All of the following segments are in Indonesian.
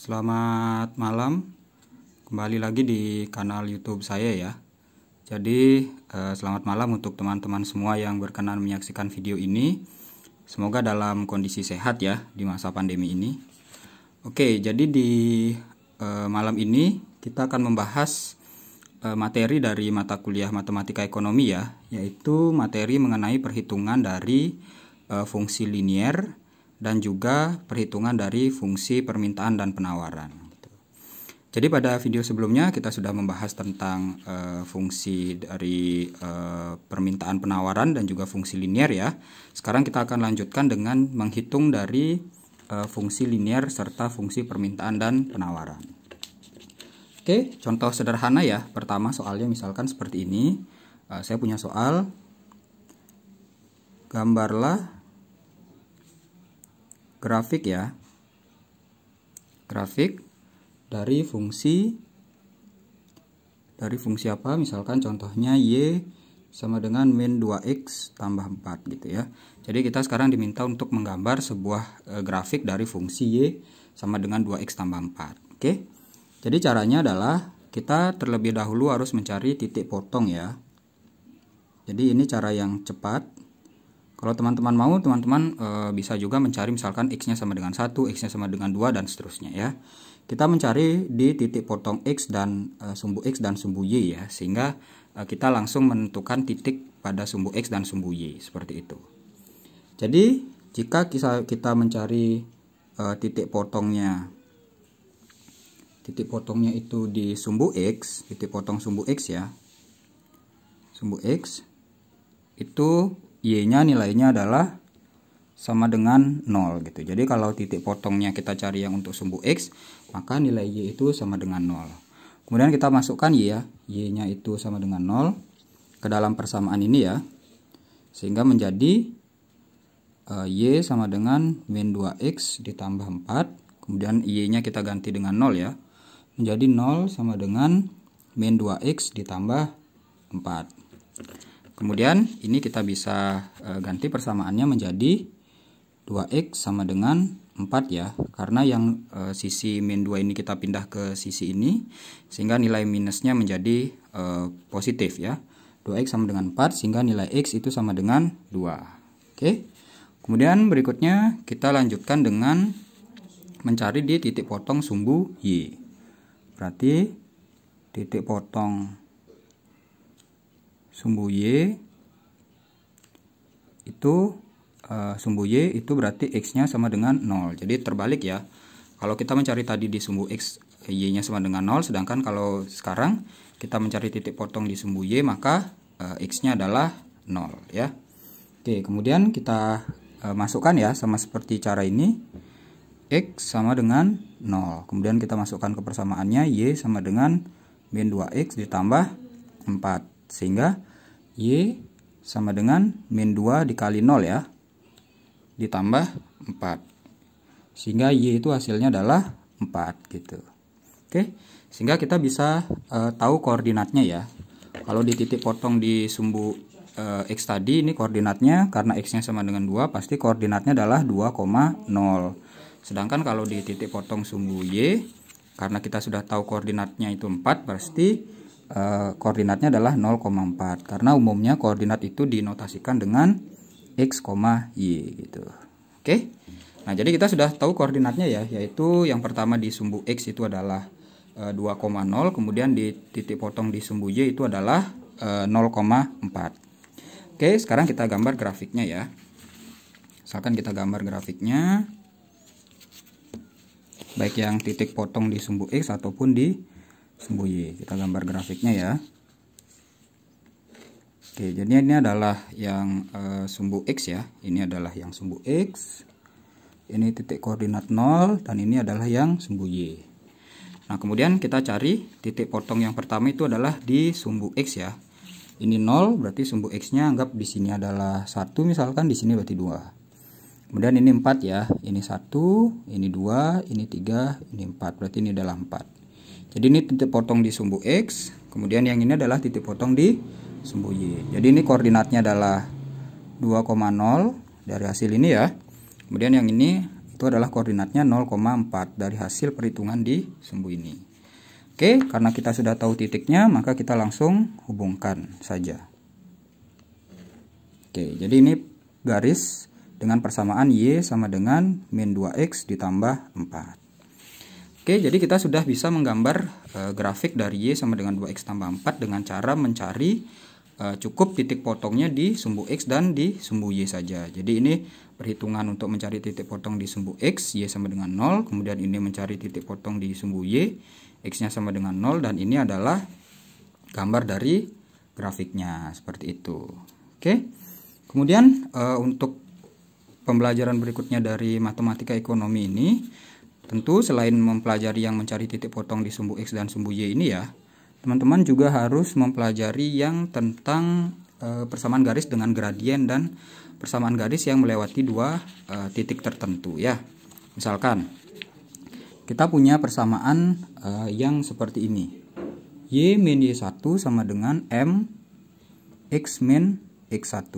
Selamat malam, kembali lagi di kanal YouTube saya ya. Jadi, eh, selamat malam untuk teman-teman semua yang berkenan menyaksikan video ini. Semoga dalam kondisi sehat ya di masa pandemi ini. Oke, jadi di eh, malam ini kita akan membahas eh, materi dari mata kuliah Matematika Ekonomi ya, yaitu materi mengenai perhitungan dari fungsi linier dan juga perhitungan dari fungsi permintaan dan penawaran. Gitu. Jadi pada video sebelumnya kita sudah membahas tentang uh, fungsi dari uh, permintaan penawaran dan juga fungsi linier ya. Sekarang kita akan lanjutkan dengan menghitung dari uh, fungsi linier serta fungsi permintaan dan penawaran. Oke, contoh sederhana ya. Pertama soalnya misalkan seperti ini. Uh, saya punya soal gambarlah grafik ya. Grafik dari fungsi dari fungsi apa? Misalkan contohnya y sama dengan min 2x tambah 4 gitu ya. Jadi kita sekarang diminta untuk menggambar sebuah e, grafik dari fungsi y sama dengan 2x tambah 4. Oke. Jadi caranya adalah kita terlebih dahulu harus mencari titik potong ya. Jadi ini cara yang cepat kalau teman-teman mau, teman-teman e, bisa juga mencari misalkan x-nya sama dengan 1, x-nya sama dengan 2 dan seterusnya ya. Kita mencari di titik potong x dan e, sumbu x dan sumbu y ya, sehingga e, kita langsung menentukan titik pada sumbu x dan sumbu y seperti itu. Jadi, jika kita mencari e, titik potongnya titik potongnya itu di sumbu x, titik potong sumbu x ya. Sumbu x itu y-nya nilainya adalah sama dengan 0 gitu. Jadi kalau titik potongnya kita cari yang untuk sumbu X, maka nilai Y itu sama dengan 0. Kemudian kita masukkan Y ya, Y-nya itu sama dengan 0 ke dalam persamaan ini ya. Sehingga menjadi uh, Y sama dengan min 2X ditambah 4. Kemudian Y-nya kita ganti dengan 0 ya. Menjadi 0 sama dengan min 2X ditambah 4. Kemudian ini kita bisa eh, ganti persamaannya menjadi 2x sama dengan 4 ya. Karena yang eh, sisi min 2 ini kita pindah ke sisi ini. Sehingga nilai minusnya menjadi eh, positif ya. 2x sama dengan 4 sehingga nilai x itu sama dengan 2. Oke. Kemudian berikutnya kita lanjutkan dengan mencari di titik potong sumbu Y. Berarti titik potong sumbu Y itu uh, sumbu Y itu berarti X-nya sama dengan 0. Jadi terbalik ya. Kalau kita mencari tadi di sumbu X, Y-nya sama dengan 0, sedangkan kalau sekarang kita mencari titik potong di sumbu Y, maka uh, X-nya adalah 0 ya. Oke, kemudian kita uh, masukkan ya sama seperti cara ini. X sama dengan 0. Kemudian kita masukkan ke persamaannya Y sama dengan min 2X ditambah 4. Sehingga Y sama dengan min 2 dikali 0 ya. Ditambah 4. Sehingga Y itu hasilnya adalah 4 gitu. Oke, sehingga kita bisa uh, tahu koordinatnya ya. Kalau di titik potong di sumbu uh, X tadi ini koordinatnya karena X-nya sama dengan 2 pasti koordinatnya adalah 2,0. Sedangkan kalau di titik potong sumbu Y karena kita sudah tahu koordinatnya itu 4 pasti Eh, koordinatnya adalah 0,4 karena umumnya koordinat itu dinotasikan dengan x, y gitu. Oke. Nah, jadi kita sudah tahu koordinatnya ya, yaitu yang pertama di sumbu x itu adalah 2,0, eh, kemudian di titik potong di sumbu y itu adalah 0,4. Eh, Oke, sekarang kita gambar grafiknya ya. Misalkan kita gambar grafiknya baik yang titik potong di sumbu x ataupun di sembunyi kita gambar grafiknya ya Oke jadi ini adalah yang uh, sumbu X ya ini adalah yang sumbu X ini titik koordinat 0 dan ini adalah yang sumbu Y Nah kemudian kita cari titik potong yang pertama itu adalah di sumbu X ya ini 0 berarti sumbu X nya anggap di sini adalah satu misalkan di sini berarti 2 Kemudian ini 4 ya, ini 1, ini 2, ini 3, ini 4. Berarti ini adalah 4. Jadi ini titik potong di sumbu X, kemudian yang ini adalah titik potong di sumbu Y. Jadi ini koordinatnya adalah 2,0 dari hasil ini ya. Kemudian yang ini itu adalah koordinatnya 0,4 dari hasil perhitungan di sumbu ini. Oke, karena kita sudah tahu titiknya, maka kita langsung hubungkan saja. Oke, jadi ini garis dengan persamaan Y sama dengan min 2X ditambah 4. Oke, jadi kita sudah bisa menggambar e, grafik dari Y sama dengan 2X tambah 4 dengan cara mencari e, cukup titik potongnya di sumbu X dan di sumbu Y saja. Jadi ini perhitungan untuk mencari titik potong di sumbu X, Y sama dengan 0, kemudian ini mencari titik potong di sumbu Y, X-nya sama dengan 0, dan ini adalah gambar dari grafiknya, seperti itu. Oke, kemudian e, untuk pembelajaran berikutnya dari matematika ekonomi ini, Tentu selain mempelajari yang mencari titik potong di sumbu X dan sumbu Y ini ya, teman-teman juga harus mempelajari yang tentang e, persamaan garis dengan gradien dan persamaan garis yang melewati dua e, titik tertentu ya. Misalkan kita punya persamaan e, yang seperti ini. Y min Y1 sama dengan M X min X1.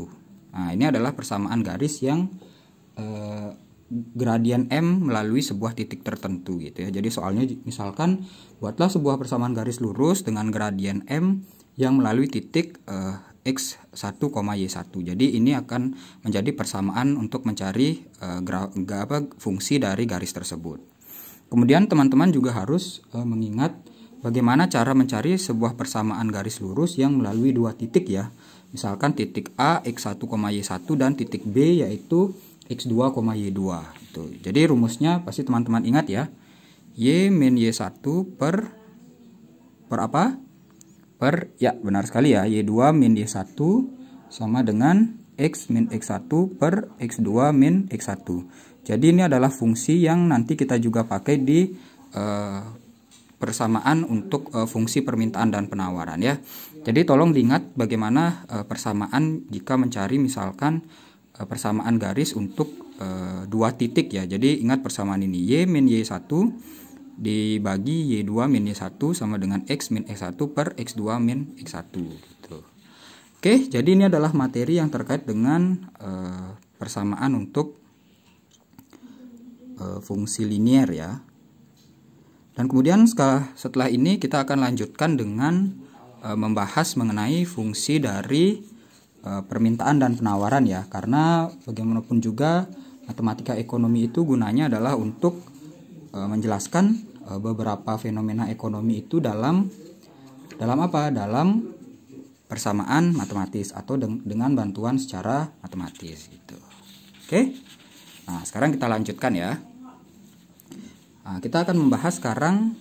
Nah, ini adalah persamaan garis yang e, gradien M melalui sebuah titik tertentu gitu ya. Jadi soalnya misalkan buatlah sebuah persamaan garis lurus dengan gradien M yang melalui titik uh, X1, Y1. Jadi ini akan menjadi persamaan untuk mencari uh, gra, apa, fungsi dari garis tersebut. Kemudian teman-teman juga harus uh, mengingat bagaimana cara mencari sebuah persamaan garis lurus yang melalui dua titik ya. Misalkan titik A X1, Y1 dan titik B yaitu X2, Y2 itu. Jadi rumusnya pasti teman-teman ingat ya. Y min Y1 per per apa? Per ya benar sekali ya. Y2 min Y1 sama dengan X min X1 per X2 min X1. Jadi ini adalah fungsi yang nanti kita juga pakai di uh, persamaan untuk uh, fungsi permintaan dan penawaran ya. Jadi tolong diingat bagaimana uh, persamaan jika mencari misalkan Eh, persamaan garis untuk e, dua titik ya. Jadi ingat persamaan ini y min y1 dibagi y2 min y1 sama dengan x min x1 per x2 min x1 gitu. Oke, jadi ini adalah materi yang terkait dengan e, persamaan untuk e, fungsi linier ya. Dan kemudian setelah ini kita akan lanjutkan dengan e, membahas mengenai fungsi dari Eh, permintaan dan penawaran ya karena bagaimanapun juga matematika ekonomi itu gunanya adalah untuk eh, menjelaskan eh, beberapa fenomena ekonomi itu dalam dalam apa dalam persamaan matematis atau dengan bantuan secara matematis gitu oke nah sekarang kita lanjutkan ya nah, kita akan membahas sekarang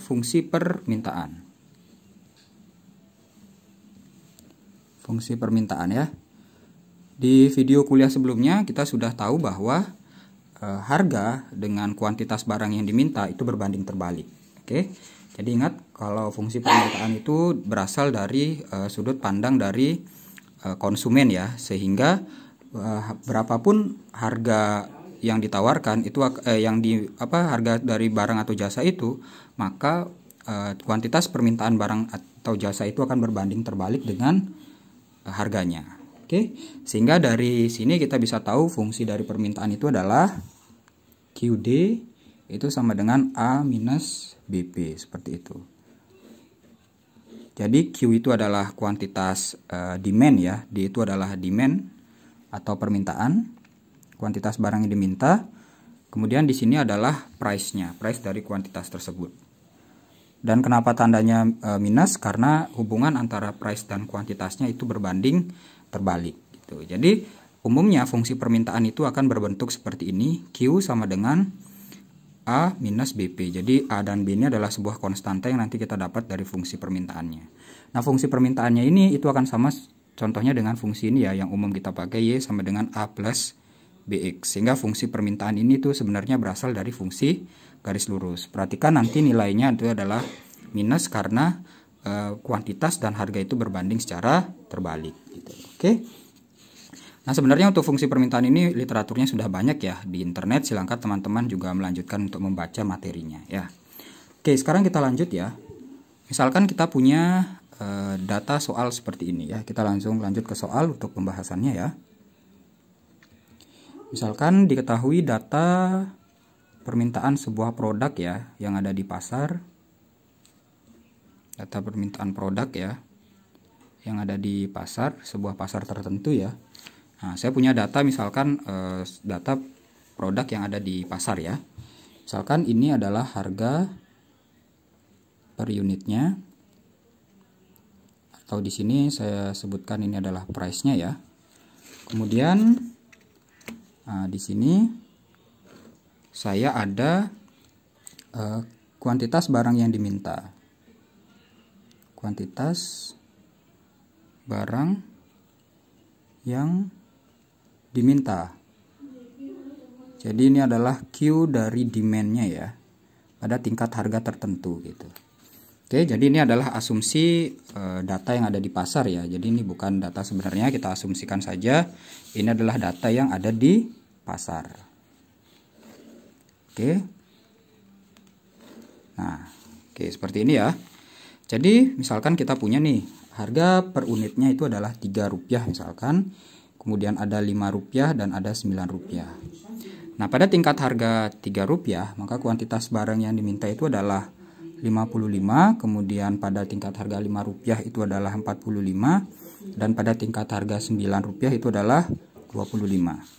fungsi permintaan fungsi permintaan ya. Di video kuliah sebelumnya kita sudah tahu bahwa e, harga dengan kuantitas barang yang diminta itu berbanding terbalik. Oke. Jadi ingat kalau fungsi permintaan itu berasal dari e, sudut pandang dari e, konsumen ya, sehingga e, berapapun harga yang ditawarkan itu eh, yang di apa harga dari barang atau jasa itu, maka eh, kuantitas permintaan barang atau jasa itu akan berbanding terbalik dengan harganya. Oke, sehingga dari sini kita bisa tahu fungsi dari permintaan itu adalah QD itu sama dengan A minus BP seperti itu. Jadi Q itu adalah kuantitas uh, demand ya, D itu adalah demand atau permintaan, kuantitas barang yang diminta. Kemudian di sini adalah price-nya, price dari kuantitas tersebut. Dan kenapa tandanya e, minus? Karena hubungan antara price dan kuantitasnya itu berbanding terbalik. Gitu. Jadi umumnya fungsi permintaan itu akan berbentuk seperti ini. Q sama dengan A minus BP. Jadi A dan B ini adalah sebuah konstanta yang nanti kita dapat dari fungsi permintaannya. Nah fungsi permintaannya ini itu akan sama contohnya dengan fungsi ini ya yang umum kita pakai Y sama dengan A plus BX. Sehingga fungsi permintaan ini itu sebenarnya berasal dari fungsi garis lurus. Perhatikan nanti nilainya itu adalah minus karena e, kuantitas dan harga itu berbanding secara terbalik. Gitu. Oke. Nah sebenarnya untuk fungsi permintaan ini literaturnya sudah banyak ya di internet. Silahkan teman-teman juga melanjutkan untuk membaca materinya ya. Oke sekarang kita lanjut ya. Misalkan kita punya e, data soal seperti ini ya. Kita langsung lanjut ke soal untuk pembahasannya ya. Misalkan diketahui data permintaan sebuah produk ya yang ada di pasar data permintaan produk ya yang ada di pasar sebuah pasar tertentu ya nah, saya punya data misalkan eh, data produk yang ada di pasar ya misalkan ini adalah harga per unitnya atau di sini saya sebutkan ini adalah price-nya ya kemudian nah, di sini saya ada uh, kuantitas barang yang diminta kuantitas barang yang diminta jadi ini adalah Q dari demandnya ya pada tingkat harga tertentu gitu Oke, jadi ini adalah asumsi e, data yang ada di pasar ya. Jadi ini bukan data sebenarnya, kita asumsikan saja ini adalah data yang ada di pasar. Oke. Nah, oke seperti ini ya. Jadi misalkan kita punya nih harga per unitnya itu adalah tiga rupiah misalkan. Kemudian ada lima rupiah dan ada 9 rupiah. Nah, pada tingkat harga tiga rupiah, maka kuantitas barang yang diminta itu adalah 55, kemudian pada tingkat harga 5 rupiah itu adalah 45 dan pada tingkat harga 9 rupiah itu adalah 25.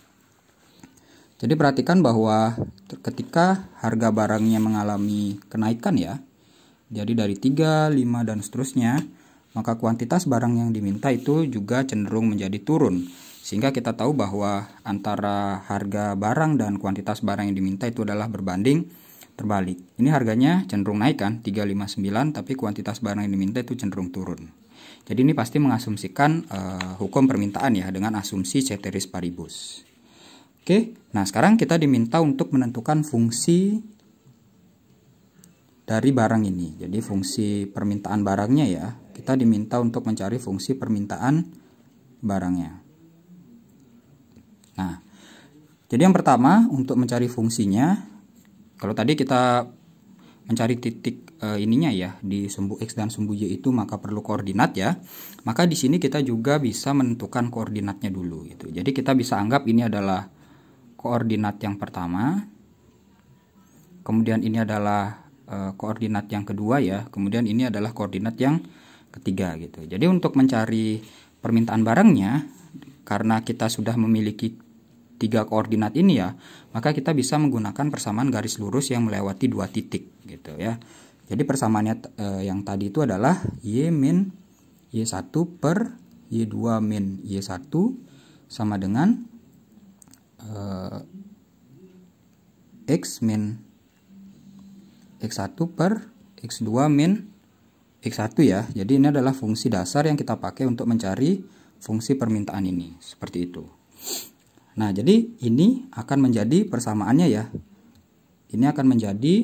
Jadi perhatikan bahwa ketika harga barangnya mengalami kenaikan ya, jadi dari 3, 5, dan seterusnya, maka kuantitas barang yang diminta itu juga cenderung menjadi turun. Sehingga kita tahu bahwa antara harga barang dan kuantitas barang yang diminta itu adalah berbanding terbalik. Ini harganya cenderung naik kan, 359, tapi kuantitas barang yang diminta itu cenderung turun. Jadi ini pasti mengasumsikan uh, hukum permintaan ya dengan asumsi ceteris paribus. Oke, nah sekarang kita diminta untuk menentukan fungsi dari barang ini. Jadi fungsi permintaan barangnya ya. Kita diminta untuk mencari fungsi permintaan barangnya. Nah, jadi yang pertama untuk mencari fungsinya, kalau tadi kita mencari titik e, ininya ya di sumbu x dan sumbu y itu maka perlu koordinat ya. Maka di sini kita juga bisa menentukan koordinatnya dulu gitu. Jadi kita bisa anggap ini adalah koordinat yang pertama. Kemudian ini adalah e, koordinat yang kedua ya. Kemudian ini adalah koordinat yang ketiga gitu. Jadi untuk mencari permintaan barangnya karena kita sudah memiliki tiga koordinat ini ya, maka kita bisa menggunakan persamaan garis lurus yang melewati dua titik gitu ya. Jadi persamaannya e, yang tadi itu adalah y min y1 per y2 min y1 sama dengan uh, X min X1 per X2 min X1 ya jadi ini adalah fungsi dasar yang kita pakai untuk mencari fungsi permintaan ini seperti itu nah jadi ini akan menjadi persamaannya ya ini akan menjadi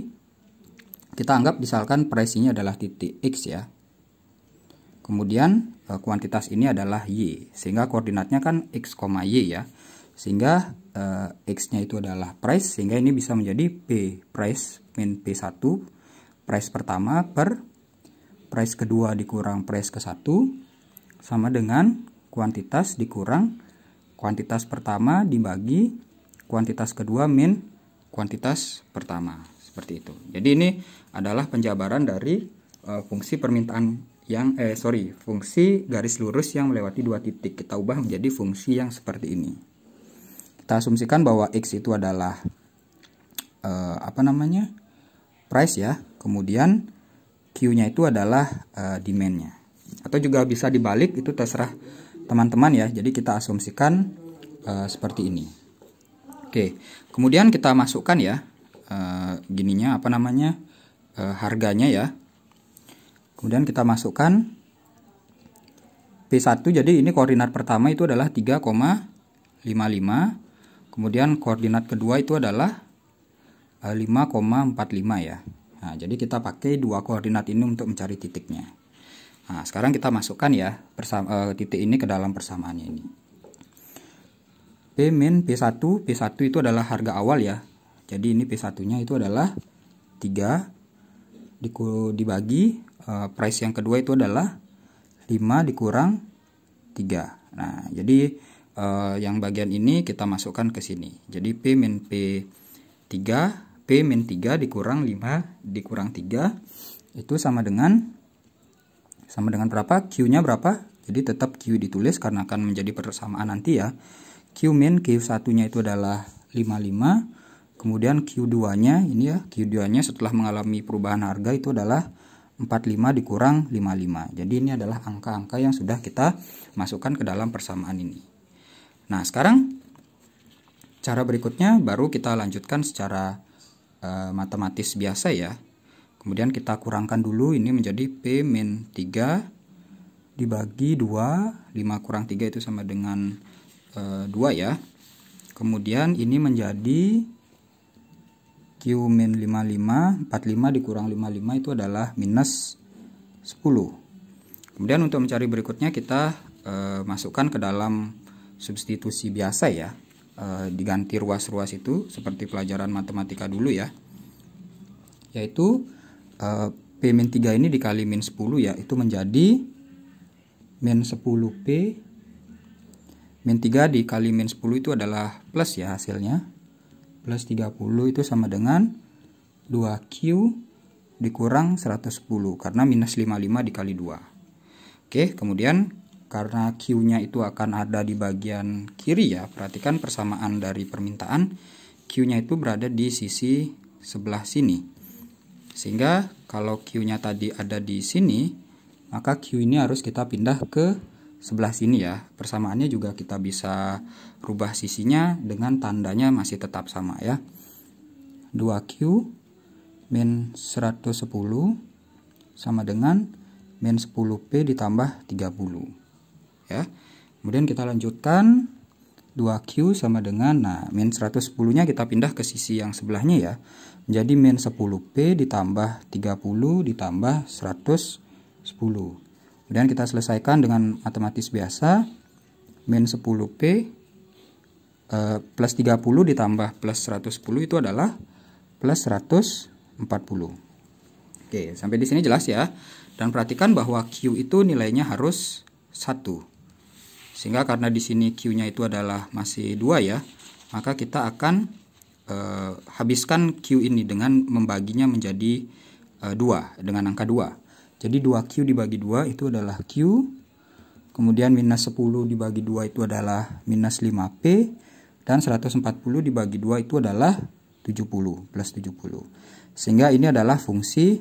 kita anggap misalkan presinya adalah titik X ya kemudian eh, kuantitas ini adalah Y sehingga koordinatnya kan X, Y ya sehingga uh, eh, X-nya itu adalah price sehingga ini bisa menjadi P price min P1 price pertama per price kedua dikurang price ke satu sama dengan kuantitas dikurang kuantitas pertama dibagi kuantitas kedua min kuantitas pertama seperti itu. Jadi ini adalah penjabaran dari uh, fungsi permintaan yang eh sorry fungsi garis lurus yang melewati dua titik kita ubah menjadi fungsi yang seperti ini kita asumsikan bahwa X itu adalah uh, apa namanya price ya kemudian Q-nya itu adalah uh, demand-nya atau juga bisa dibalik itu terserah teman-teman ya jadi kita asumsikan uh, seperti ini oke kemudian kita masukkan ya uh, gininya apa namanya uh, harganya ya kemudian kita masukkan P1 jadi ini koordinat pertama itu adalah 3,55 Kemudian koordinat kedua itu adalah 5,45 eh, ya. Nah, jadi kita pakai dua koordinat ini untuk mencari titiknya. Nah, sekarang kita masukkan ya persama, e, eh, titik ini ke dalam persamaannya ini. P min P1, P1 itu adalah harga awal ya. Jadi ini P1-nya itu adalah 3 dibagi e, price yang kedua itu adalah 5 dikurang 3. Nah, jadi uh, yang bagian ini kita masukkan ke sini. Jadi P min P3, P min 3 dikurang 5 dikurang 3 itu sama dengan sama dengan berapa? Q-nya berapa? Jadi tetap Q ditulis karena akan menjadi persamaan nanti ya. Q min Q1-nya itu adalah 55, kemudian Q2-nya ini ya, Q2-nya setelah mengalami perubahan harga itu adalah 45 dikurang 55. Jadi ini adalah angka-angka yang sudah kita masukkan ke dalam persamaan ini. Nah, sekarang cara berikutnya baru kita lanjutkan secara e, matematis biasa ya. Kemudian kita kurangkan dulu ini menjadi P min 3 dibagi 2, 5 kurang 3 itu sama dengan e, eh, 2 ya. Kemudian ini menjadi Q min 55, 45 dikurang 55 itu adalah minus 10. Kemudian untuk mencari berikutnya kita e, masukkan ke dalam substitusi biasa ya e, diganti ruas-ruas itu seperti pelajaran matematika dulu ya yaitu e, P min 3 ini dikali min 10 ya itu menjadi min 10P min 3 dikali min 10 itu adalah plus ya hasilnya plus 30 itu sama dengan 2Q dikurang 110 karena minus 55 dikali 2 Oke kemudian karena Q-nya itu akan ada di bagian kiri ya. Perhatikan persamaan dari permintaan Q-nya itu berada di sisi sebelah sini. Sehingga kalau Q-nya tadi ada di sini, maka Q ini harus kita pindah ke sebelah sini ya. Persamaannya juga kita bisa rubah sisinya dengan tandanya masih tetap sama ya. 2Q min 110 sama dengan min 10P ditambah 30 ya. Kemudian kita lanjutkan 2Q sama dengan nah min 110-nya kita pindah ke sisi yang sebelahnya ya. Jadi min 10P ditambah 30 ditambah 110. Kemudian kita selesaikan dengan matematis biasa min 10P eh, plus 30 ditambah plus 110 itu adalah plus 140. Oke, sampai di sini jelas ya. Dan perhatikan bahwa Q itu nilainya harus 1. Sehingga karena di sini Q-nya itu adalah masih dua ya, maka kita akan e, habiskan Q ini dengan membaginya menjadi e, dua dengan angka 2. Jadi 2Q dibagi 2 itu adalah Q, kemudian minus 10 dibagi 2 itu adalah minus 5P, dan 140 dibagi 2 itu adalah 70 plus 70. Sehingga ini adalah fungsi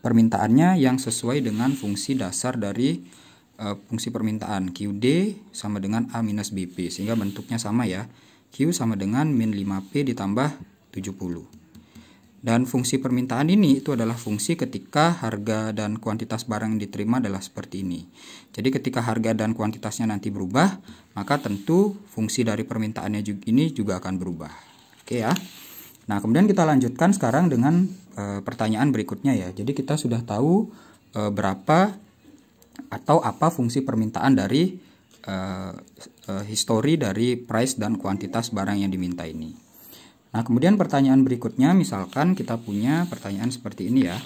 permintaannya yang sesuai dengan fungsi dasar dari Eh, fungsi permintaan QD sama dengan A minus BP sehingga bentuknya sama ya Q sama dengan min 5P ditambah 70 dan fungsi permintaan ini itu adalah fungsi ketika harga dan kuantitas barang yang diterima adalah seperti ini. Jadi ketika harga dan kuantitasnya nanti berubah, maka tentu fungsi dari permintaannya juga, ini juga akan berubah. Oke ya. Nah, kemudian kita lanjutkan sekarang dengan e, pertanyaan berikutnya ya. Jadi kita sudah tahu e, berapa atau apa fungsi permintaan dari uh, uh, histori dari price dan kuantitas barang yang diminta ini. Nah, kemudian pertanyaan berikutnya misalkan kita punya pertanyaan seperti ini ya.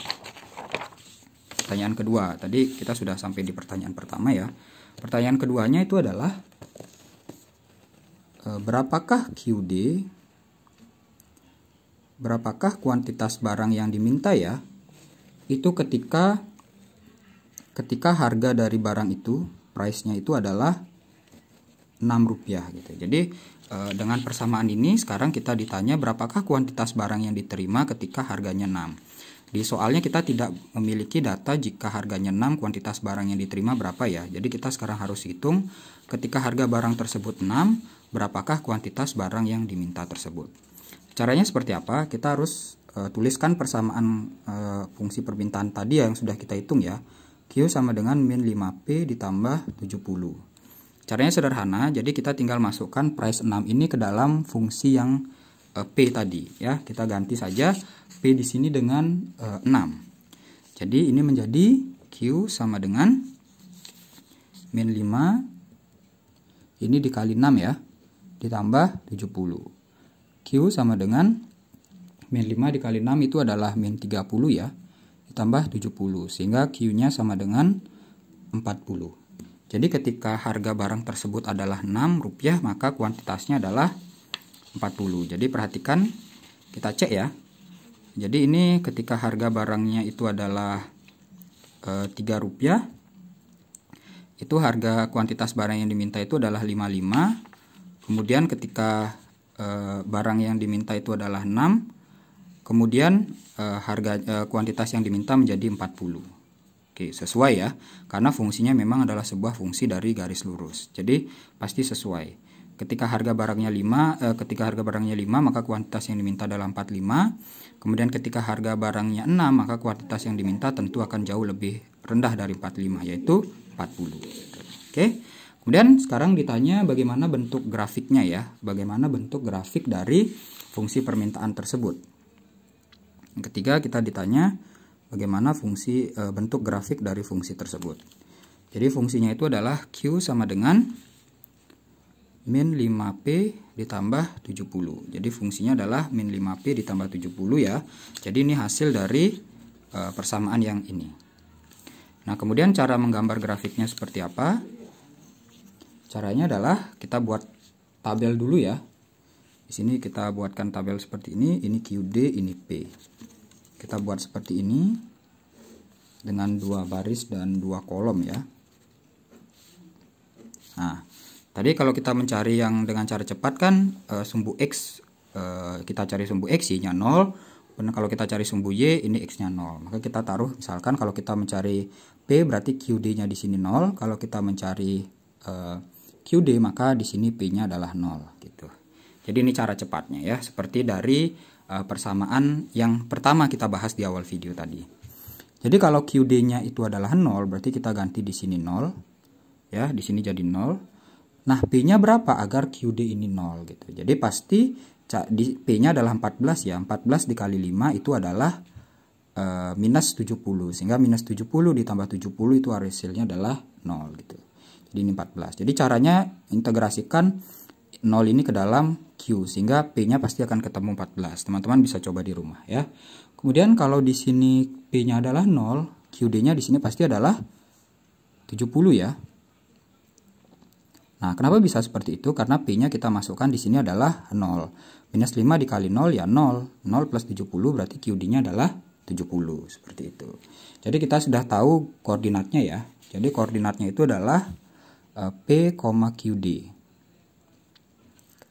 Pertanyaan kedua, tadi kita sudah sampai di pertanyaan pertama ya. Pertanyaan keduanya itu adalah eh, berapakah QD? Berapakah kuantitas barang yang diminta ya? Itu ketika ketika harga dari barang itu price-nya itu adalah 6 rupiah gitu. Jadi eh, dengan persamaan ini sekarang kita ditanya berapakah kuantitas barang yang diterima ketika harganya 6. Di soalnya kita tidak memiliki data jika harganya 6 kuantitas barang yang diterima berapa ya. Jadi kita sekarang harus hitung ketika harga barang tersebut 6 berapakah kuantitas barang yang diminta tersebut. Caranya seperti apa? Kita harus uh, tuliskan persamaan uh, fungsi permintaan tadi ya yang sudah kita hitung ya Q sama dengan min 5P ditambah 70. Caranya sederhana, jadi kita tinggal masukkan price 6 ini ke dalam fungsi yang uh, P tadi. ya Kita ganti saja P di sini dengan uh, eh, 6. Jadi ini menjadi Q sama dengan min 5, ini dikali 6 ya, ditambah 70. Q sama dengan min 5 dikali 6 itu adalah min 30 ya tambah 70 sehingga Q-nya sama dengan 40. Jadi ketika harga barang tersebut adalah 6 rupiah maka kuantitasnya adalah 40. Jadi perhatikan kita cek ya. Jadi ini ketika harga barangnya itu adalah e, eh, 3 rupiah itu harga kuantitas barang yang diminta itu adalah 55. Kemudian ketika e, barang yang diminta itu adalah 6 Kemudian uh, harga uh, kuantitas yang diminta menjadi 40. Oke, sesuai ya. Karena fungsinya memang adalah sebuah fungsi dari garis lurus. Jadi pasti sesuai. Ketika harga barangnya 5, uh, eh, ketika harga barangnya 5 maka kuantitas yang diminta adalah 45. Kemudian ketika harga barangnya 6 maka kuantitas yang diminta tentu akan jauh lebih rendah dari 45 yaitu 40. Oke. Kemudian sekarang ditanya bagaimana bentuk grafiknya ya. Bagaimana bentuk grafik dari fungsi permintaan tersebut. Yang ketiga kita ditanya bagaimana fungsi e, bentuk grafik dari fungsi tersebut. Jadi fungsinya itu adalah Q sama dengan min 5P ditambah 70. Jadi fungsinya adalah min 5P ditambah 70 ya. Jadi ini hasil dari e, persamaan yang ini. Nah kemudian cara menggambar grafiknya seperti apa? Caranya adalah kita buat tabel dulu ya sini kita buatkan tabel seperti ini, ini QD, ini P. Kita buat seperti ini dengan dua baris dan dua kolom ya. Nah, tadi kalau kita mencari yang dengan cara cepat kan e, sumbu X e, kita cari sumbu X Y-nya 0. Kemudian kalau kita cari sumbu Y ini X-nya 0. Maka kita taruh misalkan kalau kita mencari P berarti QD-nya di sini 0, kalau kita mencari e, eh, QD maka di sini P-nya adalah 0 gitu. Jadi ini cara cepatnya ya, seperti dari uh, persamaan yang pertama kita bahas di awal video tadi. Jadi kalau QD-nya itu adalah 0, berarti kita ganti di sini 0. Ya, di sini jadi 0. Nah, P-nya berapa agar QD ini 0 gitu. Jadi pasti P-nya adalah 14 ya. 14 dikali 5 itu adalah uh, minus 70. Sehingga minus 70 ditambah 70 itu hasilnya adalah 0 gitu. Jadi ini 14. Jadi caranya integrasikan 0 ini ke dalam Q sehingga P-nya pasti akan ketemu 14. Teman-teman bisa coba di rumah ya. Kemudian kalau di sini P-nya adalah 0, QD-nya di sini pasti adalah 70 ya. Nah, kenapa bisa seperti itu? Karena P-nya kita masukkan di sini adalah 0. Minus 5 dikali 0 ya 0. 0 plus 70 berarti QD-nya adalah 70. Seperti itu. Jadi kita sudah tahu koordinatnya ya. Jadi koordinatnya itu adalah eh, P, QD.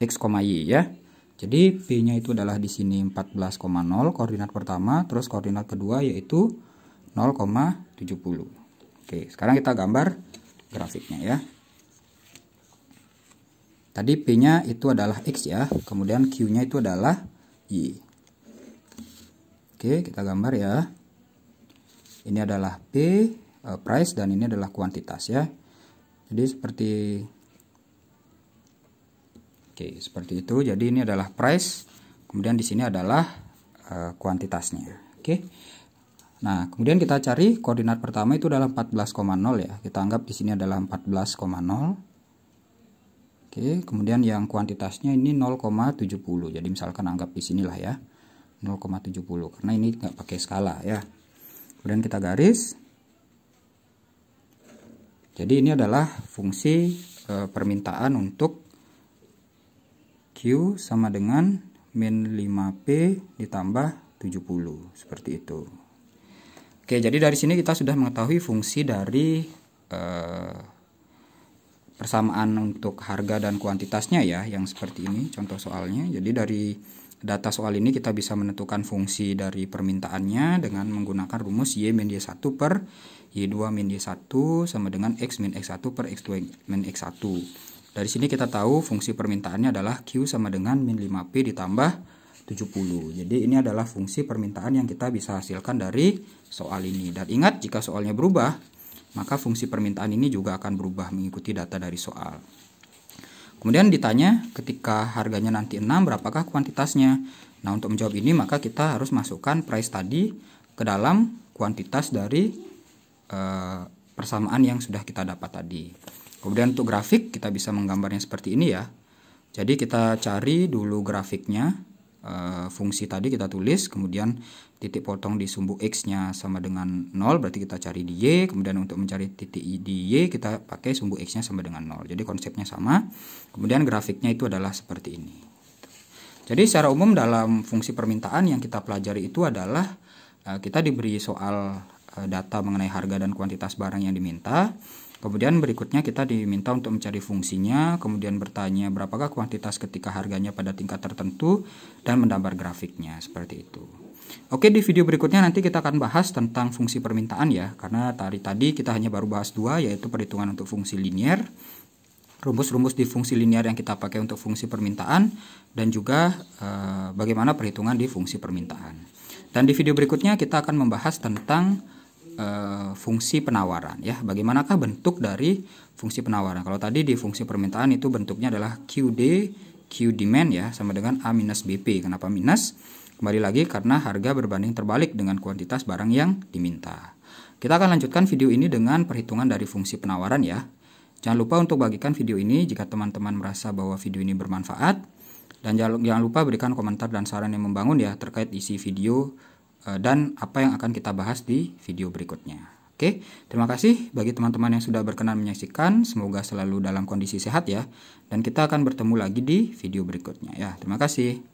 X, Y ya. Jadi P-nya itu adalah di sini 14,0 koordinat pertama, terus koordinat kedua yaitu 0,70. Oke, sekarang kita gambar grafiknya ya. Tadi P-nya itu adalah X ya, kemudian Q-nya itu adalah Y. Oke, kita gambar ya. Ini adalah P, eh, price, dan ini adalah kuantitas ya. Jadi seperti Oke, seperti itu. Jadi ini adalah price, kemudian di sini adalah uh, kuantitasnya. Oke. Nah, kemudian kita cari koordinat pertama itu adalah 14,0 ya. Kita anggap di sini adalah 14,0. Oke, kemudian yang kuantitasnya ini 0,70. Jadi misalkan anggap di sinilah ya. 0,70 karena ini nggak pakai skala ya. Kemudian kita garis. Jadi ini adalah fungsi e, permintaan untuk Q sama dengan min 5P ditambah 70 seperti itu Oke jadi dari sini kita sudah mengetahui fungsi dari eh, persamaan untuk harga dan kuantitasnya ya yang seperti ini contoh soalnya jadi dari data soal ini kita bisa menentukan fungsi dari permintaannya dengan menggunakan rumus Y min Y1 per Y2 min Y1 sama dengan X min X1 per X2 min X1 dari sini kita tahu fungsi permintaannya adalah Q sama dengan min 5P ditambah 70. Jadi ini adalah fungsi permintaan yang kita bisa hasilkan dari soal ini. Dan ingat jika soalnya berubah, maka fungsi permintaan ini juga akan berubah mengikuti data dari soal. Kemudian ditanya ketika harganya nanti 6 berapakah kuantitasnya? Nah, untuk menjawab ini maka kita harus masukkan price tadi ke dalam kuantitas dari eh, persamaan yang sudah kita dapat tadi. Kemudian untuk grafik kita bisa menggambarnya seperti ini ya. Jadi kita cari dulu grafiknya, eh, fungsi tadi kita tulis, kemudian titik potong di sumbu x-nya sama dengan 0, berarti kita cari di y, kemudian untuk mencari titik di y kita pakai sumbu x-nya sama dengan 0. Jadi konsepnya sama, kemudian grafiknya itu adalah seperti ini. Jadi secara umum dalam fungsi permintaan yang kita pelajari itu adalah eh, kita diberi soal eh, data mengenai harga dan kuantitas barang yang diminta, Kemudian berikutnya kita diminta untuk mencari fungsinya, kemudian bertanya berapakah kuantitas ketika harganya pada tingkat tertentu dan mendambar grafiknya seperti itu. Oke, di video berikutnya nanti kita akan bahas tentang fungsi permintaan ya, karena tadi tadi kita hanya baru bahas dua yaitu perhitungan untuk fungsi linier rumus-rumus di fungsi linier yang kita pakai untuk fungsi permintaan dan juga e, bagaimana perhitungan di fungsi permintaan. Dan di video berikutnya kita akan membahas tentang uh, fungsi penawaran ya. Bagaimanakah bentuk dari fungsi penawaran? Kalau tadi di fungsi permintaan itu bentuknya adalah QD, Q demand ya sama dengan A minus BP. Kenapa minus? Kembali lagi karena harga berbanding terbalik dengan kuantitas barang yang diminta. Kita akan lanjutkan video ini dengan perhitungan dari fungsi penawaran ya. Jangan lupa untuk bagikan video ini jika teman-teman merasa bahwa video ini bermanfaat. Dan jangan lupa berikan komentar dan saran yang membangun ya terkait isi video Eh, dan apa yang akan kita bahas di video berikutnya. Oke, terima kasih bagi teman-teman yang sudah berkenan menyaksikan. Semoga selalu dalam kondisi sehat ya. Dan kita akan bertemu lagi di video berikutnya ya. Terima kasih.